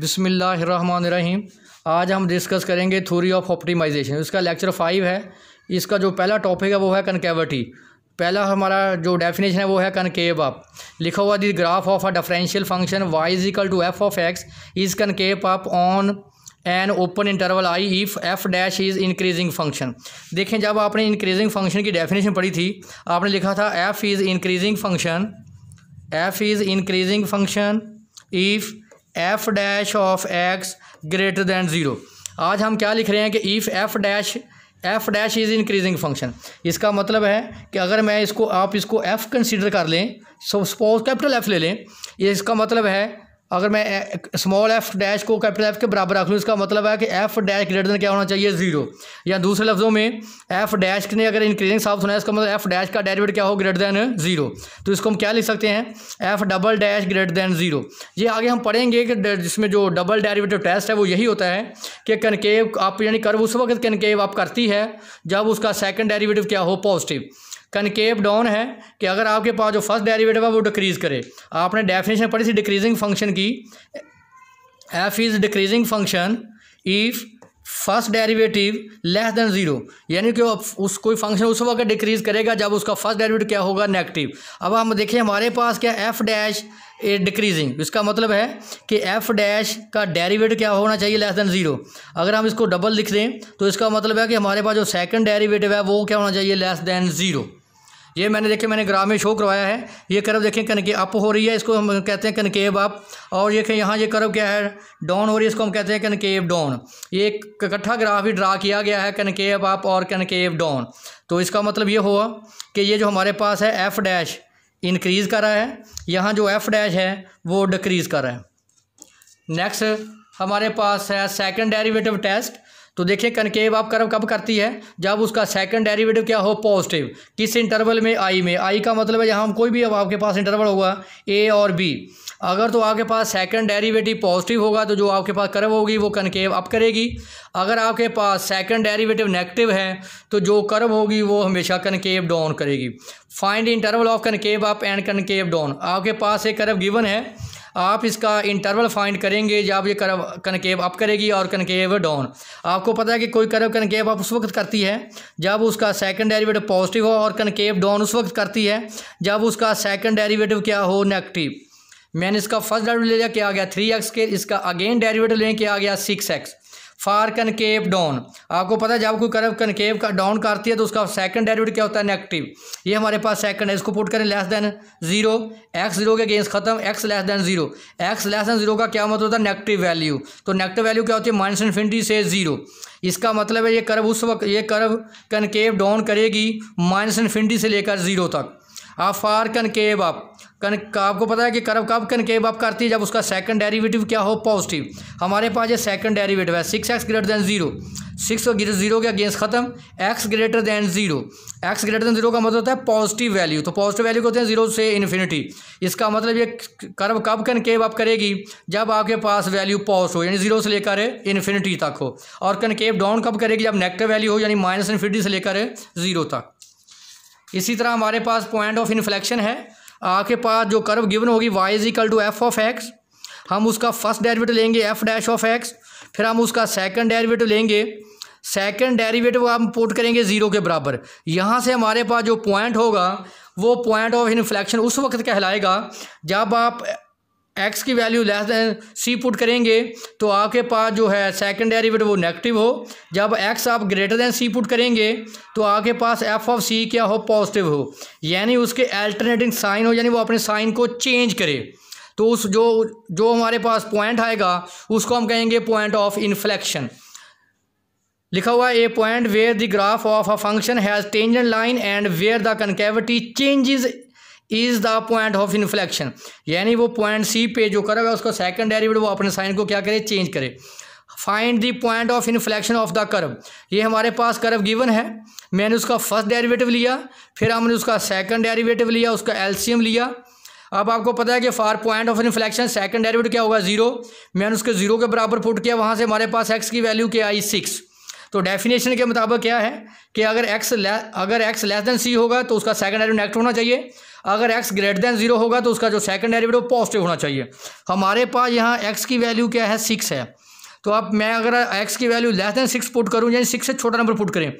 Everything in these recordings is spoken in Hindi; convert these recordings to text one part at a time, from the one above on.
बिसमीम आज हम डिस्कस करेंगे थ्योरी ऑफ ऑप्टिमाइजेशन इसका लेक्चर फाइव है इसका जो पहला टॉपिक है वो है कनकेविटी पहला हमारा जो डेफिनेशन है वो है कनकेव अप लिखा हुआ the graph of a differential function y is equal to f of x is concave up on an open interval I if f dash is increasing function देखें जब आपने इंक्रीजिंग फंक्शन की डेफिनेशन पढ़ी थी आपने लिखा था f is increasing function f is increasing function if f dash of x greater than zero आज हम क्या लिख रहे हैं कि if f dash f dash is increasing function इसका मतलब है कि अगर मैं इसको आप इसको एफ कंसीडर कर लें सो सपोज कैपिटल एफ ले लें इसका मतलब है अगर मैं स्मॉल एफ डैश को कैपिटल एफ के बराबर रख लूँ इसका मतलब है कि एफ डैश ग्रेटर देन क्या होना चाहिए जीरो या दूसरे लफ्ज़ों में एफ डैश ने अगर इंक्रीजिंग साफ सुना है इसका मतलब एफ डैश का डेरिवेटिव क्या हो ग्रेटर देन जीरो तो इसको हम क्या लिख सकते हैं f double dash greater than zero ये आगे हम पढ़ेंगे कि जिसमें जो डबल डेरिवेटिव टेस्ट है वो यही होता है कि कनकेव आप यानी कर्व उस वक्त कनकेव आप करती है जब उसका सेकेंड डेरीवेटिव क्या हो पॉजिटिव कनकेप डाउन है कि अगर आपके पास जो फर्स्ट डेरिवेटिव है वो डिक्रीज़ करे आपने डेफिनेशन पढ़ी थी डिक्रीजिंग फंक्शन की f is decreasing function if first derivative less than zero यानी कि उस कोई फंक्शन उस वक्त डिक्रीज करेगा जब उसका फर्स्ट डेरिवेटिव क्या होगा नेगेटिव अब हम देखिए हमारे पास क्या एफ डैश डिक्रीजिंग इसका मतलब है कि एफ डैश का डेरिवेटिव क्या होना चाहिए लेस देन जीरो अगर हम इसको डबल लिख दें तो इसका मतलब है कि हमारे पास जो सेकंड डेरिवेटिव है वो क्या होना चाहिए लेस देन जीरो ये मैंने देखे मैंने ग्राम में शो करवाया है ये कर्व देखें कनके अप हो रही है इसको हम कहते हैं कनकेव अप और ये यहाँ ये कर्व क्या है डाउन हो रही है इसको हम कहते हैं कनकेव डाउन ये इकट्ठा ग्राफ ही ड्रा किया गया है कनकेव अप और कनकेव डाउन तो इसका मतलब ये हुआ कि ये जो हमारे पास है एफ़ डैश इनक्रीज़ कर रहा है यहाँ जो एफ़ डैश है वो डिक्रीज़ कर रहा है नेक्स्ट हमारे पास है सेकेंड डेरीवेटिव टेस्ट तो देखिए कनकेव आप कर्व कब करती है जब उसका सेकंड डेरिवेटिव क्या हो पॉजिटिव किस इंटरवल में आई में आई का मतलब है यहाँ हम कोई भी अब आपके पास इंटरवल होगा ए और बी अगर तो आपके पास सेकंड डेरिवेटिव पॉजिटिव होगा तो जो आपके पास कर्व होगी वो कनकेव अप करेगी अगर आपके पास सेकंड डेरिवेटिव नेगेटिव है तो जो कर्व होगी वो हमेशा कनकेव डाउन करेगी find interval of concave up and concave down आपके पास एक कर्व गिवन है आप इसका इंटरवल फाइंड करेंगे जब ये कर्व कनकेव अप करेगी और कनकेव डाउन आपको पता है कि कोई कर्व कनकेव अप उस वक्त करती है जब उसका सेकंड डेरिवेटिव पॉजिटिव हो और कनकेव डाउन उस वक्त करती है जब उसका सेकंड डेरिवेटिव क्या हो नेगेटिव मैंने इसका फर्स्ट डेरिवेटिव ले लिया क्या आ गया थ्री एक्स के इसका अगेन डेरिवेटिव लेके आ गया six x for concave down आपको पता है जब कोई कर्व कनकेव का डाउन करती है तो उसका सेकंड डेरिवेटिव क्या होता है नेगेटिव ये हमारे पास सेकंड है इसको पुट करें less than zero x zero के अगेंस्ट खत्म x less than zero x less than zero का क्या मतलब होता है नेगेटिव वैल्यू तो नेगेटिव वैल्यू क्या होती है माइनस इन्फिनिटी से जीरो इसका मतलब है ये कर्व उस वक्त ये कर्व कनकेव डाउन करेगी माइनस इन्फिनिटी से लेकर जीरो तक आप फार कनकेव अप कन आपको पता है कि कर्व कब कनकेव अप करती है जब उसका सेकंड डेरिवेटिव क्या हो पॉजिटिव हमारे पास ये सेकंड डेरिवेटिव है six x greater than zero six zero के अगेंस्ट खत्म x greater than zero x greater than zero का मतलब होता है पॉजिटिव वैल्यू तो पॉजिटिव वैल्यू होते हैं जीरो से इन्फिनिटी इसका मतलब ये कर्व कब कनकेव अप करेगी जब आपके पास वैल्यू पॉजिटिव हो यानी जीरो से लेकर इन्फिनिटी तक हो और केव डाउन कब करेगी जब नेगेटिव वैल्यू हो यानी माइनस इन्फिनिटी से लेकर जीरो तक इसी तरह हमारे पास पॉइंट ऑफ इन्फ्लेक्शन है आपके पास जो कर्व गिवन होगी y is equal to f of x हम उसका फर्स्ट डेरिवेटिव लेंगे एफ डैश ऑफ एक्स फिर हम उसका सेकंड डेरिवेटिव लेंगे सेकंड डेरिवेटिव हम पुट करेंगे ज़ीरो के बराबर यहाँ से हमारे पास जो पॉइंट होगा वो पॉइंट ऑफ इन्फ्लेक्शन उस वक्त कहलाएगा जब आप एक्स की value less than c put करेंगे तो आपके पास जो है सेकंड डेरिवेटिव वो नेगेटिव हो जब एक्स आप ग्रेटर देन सी पुट करेंगे तो आपके पास एफ ऑफ सी क्या हो पॉजिटिव हो यानी उसके अल्टरनेटिंग साइन हो यानी वो अपने साइन को चेंज करे तो उस जो जो हमारे पास पॉइंट आएगा उसको हम कहेंगे पॉइंट ऑफ इन्फ्लेक्शन लिखा हुआ a point where the graph of a function has tangent line and where the concavity changes is the point of inflection यानी वो पॉइंट सी पे जो करा हुआ है उसका सेकंड डेरिवेटिव वो अपने साइन को क्या करे चेंज करे find the point of inflection of the curve ये हमारे पास कर्व गिवन है मैंने उसका फर्स्ट डेरिवेटिव लिया फिर हमने उसका सेकंड डेरिवेटिव लिया उसका एलसीएम लिया अब आपको पता है कि for point of inflection second derivative क्या होगा जीरो मैंने उसके जीरो के बराबर पुट किया वहाँ से हमारे पास एक्स की वैल्यू क्या आई सिक्स तो डेफिनेशन के मुताबिक क्या है कि अगर एक्स अगर एक्स लेस देन सी होगा तो उसका सेकंड डेरिवेटिव नेगेटिव होना चाहिए अगर एक्स ग्रेटर देन जीरो होगा तो उसका जो सेकंड डेरिवेटिव पॉजिटिव होना चाहिए हमारे पास यहाँ एक्स की वैल्यू क्या है सिक्स है तो अब मैं अगर एक्स की value less than six put करूँ यानी सिक्स से छोटा नंबर पुट करें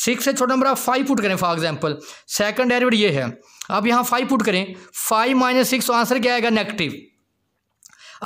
सिक्स से छोटा नंबर आप फाइव पुट करें फॉर एग्जाम्पल सेकंड डेरिवेटिव ये है अब यहाँ फाइव पुट करें फाइव माइनस सिक्स आंसर क्या आएगा नेगेटिव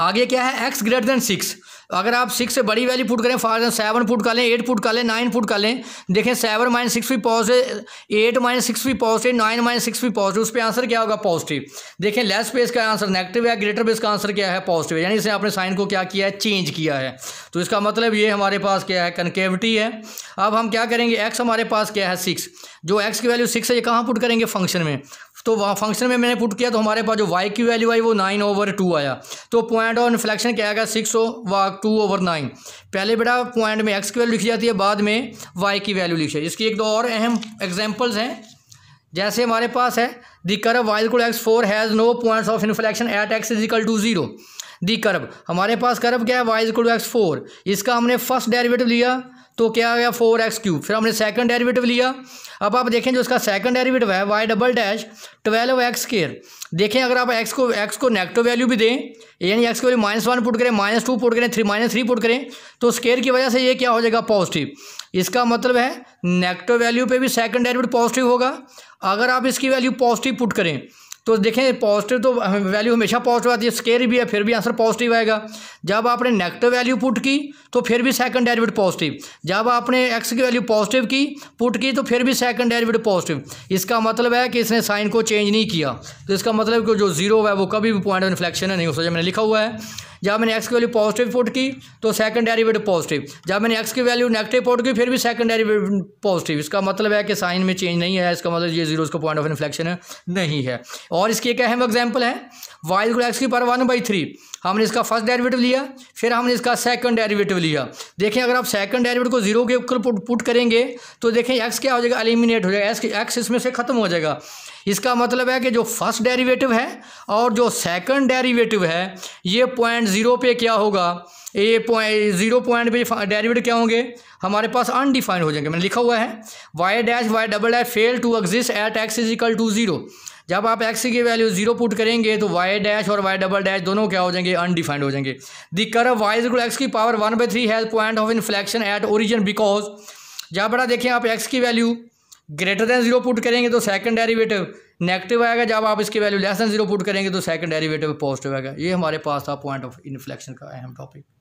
आगे क्या है एक्स ग्रेटर देन सिक्स अगर आप सिक्स से बड़ी वैल्यू पुट करें फॉर एग्जाम्पल सेवन पुट कर लें एट पुट कर लें नाइन पुट कर लें देखें सेवन माइनस सिक्स भी पॉजिटिव एट माइनस सिक्स भी पॉजिटिव नाइन माइनस सिक्स भी पॉजिटिव उस पर आंसर क्या होगा पॉजिटिव देखें लेस बेस का आंसर नेगेटिव है ग्रेटर बेस का आंसर क्या है पॉजिटिव यानी इसे आपने साइन को क्या किया है चेंज किया है तो इसका मतलब ये हमारे पास क्या है कनकेविटी है अब हम क्या करेंगे एक्स हमारे पास क्या है सिक्स जो एक्स की वैल्यू सिक्स है ये कहाँ पुट करेंगे फंक्शन में तो वहाँ फंक्शन में मैंने पुट किया तो हमारे पास जो वाई की वैल्यू आई वो नाइन ओवर टू आया तो पॉइंट ऑफ इन्फ्लेक्शन क्या आएगा सिक्स ओ व टू ओवर नाइन पहले बेटा पॉइंट में एक्स की वैल्यू लिखी जाती है बाद में वाई की वैल्यू लिखी जाती है इसकी एक दो और अहम एग्जाम्पल्स हैं जैसे हमारे पास है दी curve y equal x four has no points of inflection at x is equal to zero the curve हमारे पास कर्व क्या है वाइज कुल एक्स फोर इसका हमने फर्स्ट डेरिवेटिव लिया तो क्या आ गया फोर एक्स क्यूब फिर हमने सेकंड डेरिवेटिव लिया अब आप देखें जो इसका सेकंड डेरिवेटिव है y double dash twelve x square देखें अगर आप एक्स को एक्स को नेगेटिव वैल्यू भी दें यानी एक्स को वैल्यू माइनस वन पुट करें माइनस टू पुट करें थ्री माइनस थ्री पुट करें तो स्केयर की वजह से ये क्या हो जाएगा पॉजिटिव इसका मतलब है नेगेटिव वैल्यू पर भी सेकंड डेरिवेटिव पॉजिटिव होगा अगर आप इसकी वैल्यू पॉजिटिव पुट करें तो देखें पॉजिटिव तो वैल्यू हमेशा पॉजिटिव आती है स्केयर भी है फिर भी आंसर पॉजिटिव आएगा जब आपने नेगेटिव वैल्यू पुट की तो फिर भी सेकंड डेरिवेट पॉजिटिव जब आपने एक्स की वैल्यू पॉजिटिव की पुट की तो फिर भी सेकंड डेरिवेट पॉजिटिव इसका मतलब है कि इसने साइन को चेंज नहीं किया तो इसका मतलब कि जो जीरो है वो कभी भी पॉइंट ऑफ इन्फ्लेक्शन है नहीं हो सकता मैंने लिखा हुआ है जब मैंने एक्स की वैल्यू पॉजिटिव पुट की तो सेकंड डेरिवेटिव पॉजिटिव जब मैंने एक्स की वैल्यू नेगेटिव पुट की फिर भी सेकंड डेरिवेटिव पॉजिटिव इसका मतलब है कि साइन में चेंज नहीं है इसका मतलब ये जीरो इसका पॉइंट ऑफ इन्फ्लेक्शन नहीं है और इसकी एक अहम एग्जाम्पल है वाई को एक्स की पर वन बाई थ्री हमने इसका फर्स्ट डेरिवेटिव लिया फिर हमने इसका सेकंड डेरिवेटिव लिया देखें अगर आप सेकंड डेरिवेटिव को जीरो के ऊपर पुट करेंगे तो देखें एक्स क्या हो जाएगा एलिमिनेट हो जाएगा एक्स एक्स इसमें से ख़त्म हो जाएगा इसका मतलब है कि जो फर्स्ट डेरिवेटिव है और जो सेकंड डेरिवेटिव है ये पॉइंट ज़ीरो पे क्या होगा ये पॉइंट ज़ीरो पॉइंट पे डेरिवेटिव क्या होंगे हमारे पास अनडिफाइंड हो जाएंगे मैंने लिखा हुआ है y dash y double dash fail to exist at x is equal to zero जब आप एक्स की वैल्यू जीरो पुट करेंगे तो वाई डैश और वाई डबल डैश दोनों क्या हो जाएंगे अनडिफाइंड हो जाएंगे the curve y is x की power one by three has point of inflection at origin because जहाँ बड़ा देखें आप एक्स की value greater than zero put करेंगे तो सेकंड डेरिवेटिव नेगेटिव आएगा जब आप इसकी value less than zero put करेंगे तो सेकंड डेरिवेटिव पॉजिटिव आएगा ये हमारे पास था पॉइंट ऑफ इन्फ्लेक्शन का अहम टॉपिक